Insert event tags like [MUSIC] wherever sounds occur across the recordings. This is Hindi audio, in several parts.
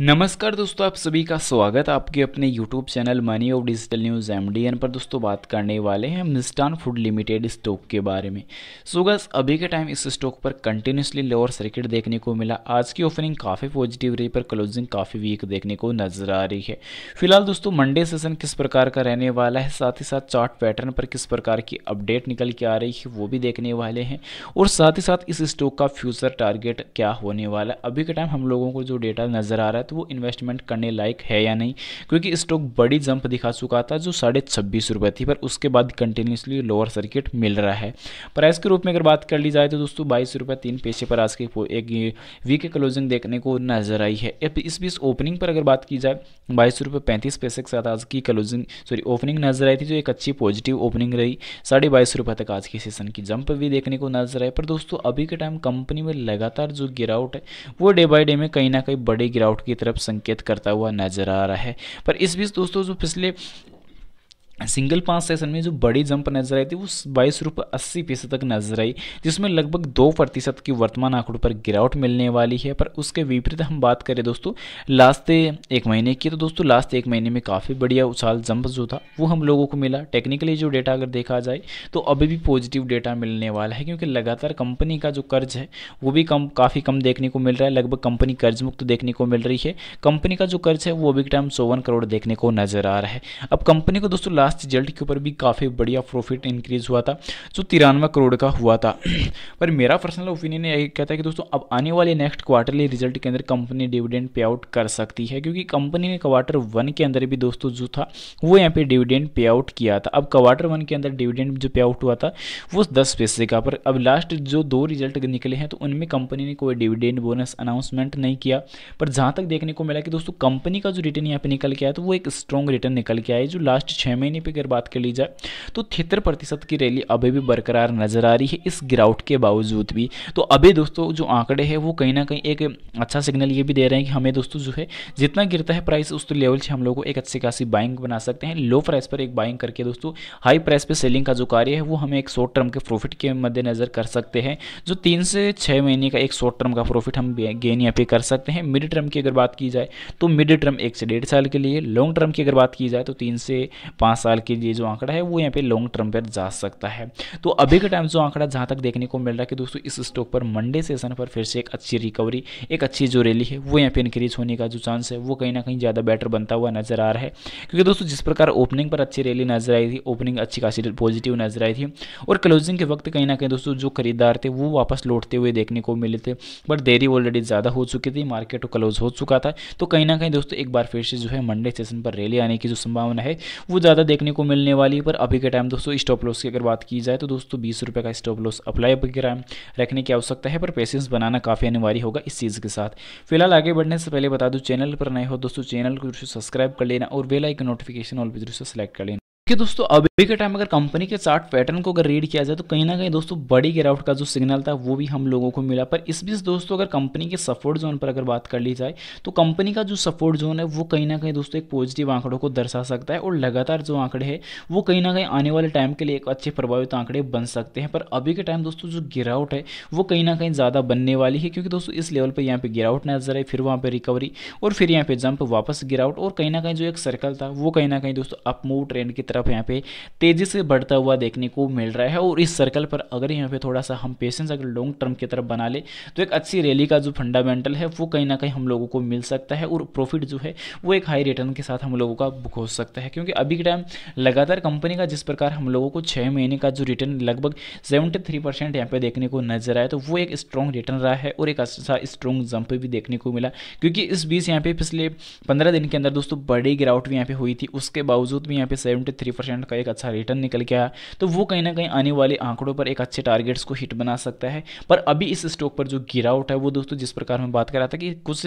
नमस्कार दोस्तों आप सभी का स्वागत आपके अपने YouTube channel money of digital news M पर दोस्तों बात करने वाले हैं मिस्टान फूड लिमिटेड स्टॉक के बारे में सो so गस अभी के टाइम इस स्टॉक पर कंटिन्यूसली लोअर सर्किट देखने को मिला आज की ओपनिंग काफ़ी पॉजिटिव रही पर क्लोजिंग काफ़ी वीक देखने को नजर आ रही है फिलहाल दोस्तों मंडे सेशन किस प्रकार का रहने वाला है साथ ही साथ चार्ट पैटर्न पर किस प्रकार की अपडेट निकल के आ रही है वो भी देखने वाले हैं और साथ ही साथ इस स्टॉक का फ्यूचर टारगेट क्या होने वाला है अभी के टाइम हम लोगों को जो डेटा नज़र आ रहा है तो वो इन्वेस्टमेंट करने लायक है या नहीं क्योंकि स्टॉक बड़ी जंप दिखा चुका था जो साढ़े छब्बीस रुपये थी पर उसके बाद कंटिन्यूसली लोअर सर्किट मिल रहा है प्राइस के रूप में अगर बात कर ली जाए तो दोस्तों बाईस रुपये तीन पैसे पर आज के एक वीक क्लोजिंग देखने को नजर आई है इस बीच ओपनिंग पर अगर बात की जाए बाईस रुपये पैंतीस पैसे के साथ आज की क्लोजिंग सॉरी ओपनिंग नजर आई थी जो तो एक अच्छी पॉजिटिव ओपनिंग रही साढ़े बाईस रुपये तक आज के सेशन की जंप भी देखने को नजर आए पर दोस्तों अभी के टाइम कंपनी में लगातार जो गिरावट है वो डे बाई डे में कहीं ना कहीं बड़े गिरावट की की तरफ संकेत करता हुआ नजर आ रहा है पर इस बीच दोस्तों जो पिछले सिंगल पास सेशन में जो बड़ी जंप नजर आई थी वो बाईस रुपये अस्सी पैसे तक नजर आई जिसमें लगभग दो प्रतिशत की वर्तमान आंकड़ों पर गिरावट मिलने वाली है पर उसके विपरीत हम बात करें दोस्तों लास्ट एक महीने की तो दोस्तों लास्ट एक महीने में काफ़ी बढ़िया उछाल जंप जो था वो हम लोगों को मिला टेक्निकली जो डेटा अगर देखा जाए तो अभी भी पॉजिटिव डेटा मिलने वाला है क्योंकि लगातार कंपनी का जो कर्ज है वो भी कम काफ़ी कम देखने को मिल रहा है लगभग कंपनी कर्ज मुक्त देखने को मिल रही है कंपनी का जो कर्ज है वो अभी टाइम चौवन करोड़ देखने को नजर आ रहा है अब कंपनी को दोस्तों लास्ट लास्ट रिजल्ट के ऊपर भी काफ़ी बढ़िया प्रॉफिट इंक्रीज़ हुआ था जो तिरानवे करोड़ का हुआ था [CLEARS THROAT] पर मेरा पर्सनल ओपिनियन यही कहता है कि दोस्तों अब आने वाले नेक्स्ट क्वार्टरली रिजल्ट के अंदर कंपनी डिविडेंड पे आउट कर सकती है क्योंकि कंपनी ने क्वार्टर वन के अंदर भी दोस्तों जो था वो यहाँ पे डिविडेंड पे आउट किया था अब क्वार्टर वन के अंदर डिविडेंड जो पे आउट हुआ था वो दस पैसे का पर अब लास्ट जो दो रिजल्ट निकले हैं तो उनमें कंपनी ने कोई डिविडेंड बोनस अनाउंसमेंट नहीं किया पर जहाँ तक देखने को मिला कि दोस्तों कंपनी का जो रिटर्न यहाँ पे निकल के आया तो वो एक स्ट्रॉन्ग रिटर्न निकल के आया जो लास्ट छः महीने इकोनॉमी पे अगर बात कर ली जाए तो तिहत्तर प्रतिशत की रैली अभी भी बरकरार नज़र आ रही है इस गिरावट के बावजूद भी तो अभी दोस्तों जो आंकड़े हैं वो कहीं ना कहीं एक अच्छा सिग्नल ये भी दे रहे हैं कि हमें दोस्तों जो है जितना गिरता है प्राइस उस तो लेवल से हम लोग को एक अच्छी खासी बाइंग बना सकते हैं लो प्राइस पर एक बाइंग करके दोस्तों हाई प्राइस पर सेलिंग का जो कार्य है वो हमें एक शॉर्ट टर्म के प्रॉफिट के मद्देनज़र कर सकते हैं जो तीन से छः महीने का एक शॉर्ट टर्म का प्रॉफिट हम गेन या पे कर सकते हैं मिड टर्म की अगर बात की जाए तो मिड टर्म एक से डेढ़ साल के लिए लॉन्ग टर्म की अगर बात की जाए तो तीन से पाँच साल की ये जो आंकड़ा है वो यहाँ पे लॉन्ग टर्म पर जा सकता है तो अभी के टाइम जो आंकड़ा जहाँ तक देखने को मिल रहा है कि दोस्तों इस स्टॉक पर मंडे सेशन पर फिर से एक अच्छी रिकवरी एक अच्छी जो रैली है वो यहाँ पे इंक्रीज होने का जो चांस है वो कहीं ना कहीं ज़्यादा बेटर बनता हुआ नजर आ रहा है क्योंकि दोस्तों जिस प्रकार ओपनिंग पर अच्छी रैली नजर आई थी ओपनिंग अच्छी खासी पॉजिटिव नजर आई थी और क्लोजिंग के वक्त कहीं ना कहीं दोस्तों जो खरीदार थे वो वापस लौटते हुए देखने को मिले थे बट देरी ऑलरेडी ज़्यादा हो चुकी थी मार्केट क्लोज तो हो चुका था तो कहीं ना कहीं दोस्तों एक बार फिर से जो है मंडे सेशन पर रैली आने की जो संभावना है वो ज़्यादा देखने को मिलने वाली पर अभी के टाइम दोस्तों स्टॉप लॉस की अगर बात की जाए तो दोस्तों बीस रुपये का स्टॉप लॉस अप्लाई अभी के टाइम रखने की आवश्यकता है पर पेशेंस बनाना काफ़ी अनिवार्य होगा इस चीज़ के साथ फिलहाल आगे बढ़ने से पहले बता दूँ चैनल पर नए हो दोस्तों चैनल को जरूर सब्सक्राइब कर लेना और बेल नोटिफिकेशन ऑल भी जरूर सेलेक्ट कर लेना कि दोस्तों अभी के टाइम अगर कंपनी के चार्ट पैटर्न को अगर रीड किया जाए तो कहीं ना कहीं दोस्तों बड़ी गिरावट का जो सिग्नल था वो भी हम लोगों को मिला पर इस बीच दोस्तों अगर कंपनी के सपोर्ट जोन पर अगर बात कर ली जाए तो कंपनी का जो सपोर्ट जोन है वो कहीं ना कहीं दोस्तों एक पॉजिटिव आंकड़ों को दर्शा सकता है और लगातार जो आंकड़े है वो कहीं ना कहीं आने वाले टाइम के लिए एक अच्छे प्रभावित आंकड़े बन सकते हैं पर अभी के टाइम दोस्तों जो गिरावट है वो कहीं ना कहीं ज़्यादा बनने वाली है क्योंकि दोस्तों इस लेवल पर यहाँ पर गिरावट नजर आई फिर वहाँ पर रिकवरी और फिर यहाँ पर जंप वापस गिरावट और कहीं ना कहीं जो एक सर्कल था वो कहीं ना कहीं दोस्तों अपमूव ट्रेंड की तरफ यहाँ पे तेज़ी से बढ़ता हुआ देखने को मिल रहा है और इस सर्कल पर अगर यहाँ पे थोड़ा सा हम पेशेंस अगर लॉन्ग टर्म की तरफ बना ले तो एक अच्छी रैली का जो फंडामेंटल है वो कहीं ना कहीं हम लोगों को मिल सकता है और प्रॉफिट जो है वो एक हाई रिटर्न के साथ हम लोगों का बुक हो सकता है क्योंकि अभी के टाइम लगातार कंपनी का जिस प्रकार हम लोगों को छः महीने का जो रिटर्न लगभग सेवेंटी थ्री परसेंट यहाँ पर देखने को नजर आया तो वो एक स्ट्रॉन्ग रिटर्न रहा है और एक अच्छा स्ट्रॉन्ग जंप भी देखने को मिला क्योंकि इस बीच यहाँ पे पिछले पंद्रह दिन के अंदर दोस्तों बड़ी गिरावट भी यहाँ पे हुई थी उसके बावजूद भी यहाँ पे सेवेंटी थ्री परसेंट का एक अच्छा रिटर्न निकल के आया तो वो कहीं ना कहीं आने वाले आंकड़ों पर एक अच्छे टारगेट्स को हिट बना सकता है पर अभी इस स्टॉक पर जो गिरावट है वो दोस्तों जिस प्रकार मैं बात कर रहा था कि कुछ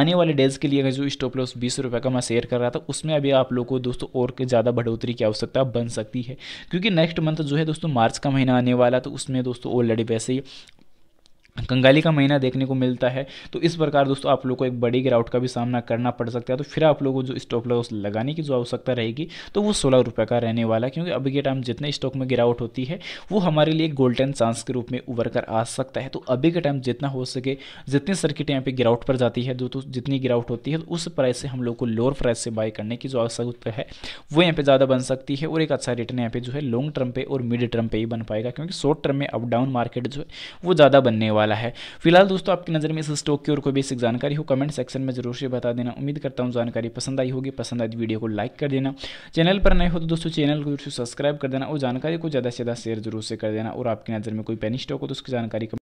आने वाले डेज के लिए जो स्टॉप लॉस बीस रुपये का मैं शेयर कर रहा था उसमें अभी आप लोग को दोस्तों और ज़्यादा बढ़ोतरी की आवश्यकता बन सकती है क्योंकि नेक्स्ट मंथ जो है दोस्तों मार्च का महीना आने वाला तो उसमें दोस्तों ऑलरेडी वैसे ही कंगाली का महीना देखने को मिलता है तो इस प्रकार दोस्तों आप लोग को एक बड़ी गिरावट का भी सामना करना पड़ सकता है तो फिर आप लोगों को जो स्टॉप लॉस लगाने की जो आवश्यकता रहेगी तो वो सोलह रुपये का रहने वाला है क्योंकि अभी के टाइम जितने स्टॉक में गिरावट होती है वो हमारे लिए गोल्डन चांस के रूप में उभर कर आ सकता है तो अभी के टाइम जितना हो सके जितनी सर्किट यहाँ पर गिरावट पर जाती है दोस्तों तो जितनी गिरावट होती है तो उस प्राइस से हम लोग को लोअर प्राइस से बाय करने की जो आवश्यकता है वो यहाँ पर ज़्यादा बन सकती है और एक अच्छा रिटर्न यहाँ पर जो है लॉन्ग टर्म पे और मिड टर्म पे ही बन पाएगा क्योंकि शॉर्ट टर्म में अप डाउन मार्केट जो है वो ज़्यादा बनने वाला वाला है फिलहाल दोस्तों आपकी नज़र में इस स्टॉक की और कोई बेसिक जानकारी हो कमेंट सेक्शन में जरूर से बता देना उम्मीद करता हूँ जानकारी पसंद आई होगी पसंद आई वीडियो तो को लाइक कर देना चैनल पर नए हो तो दोस्तों चैनल को सब्सक्राइब कर देना और जानकारी को ज़्यादा से ज़्यादा शेयर जरूर से कर देना और आपकी नज़र में कोई पेनी स्टॉक हो तो उसकी जानकारी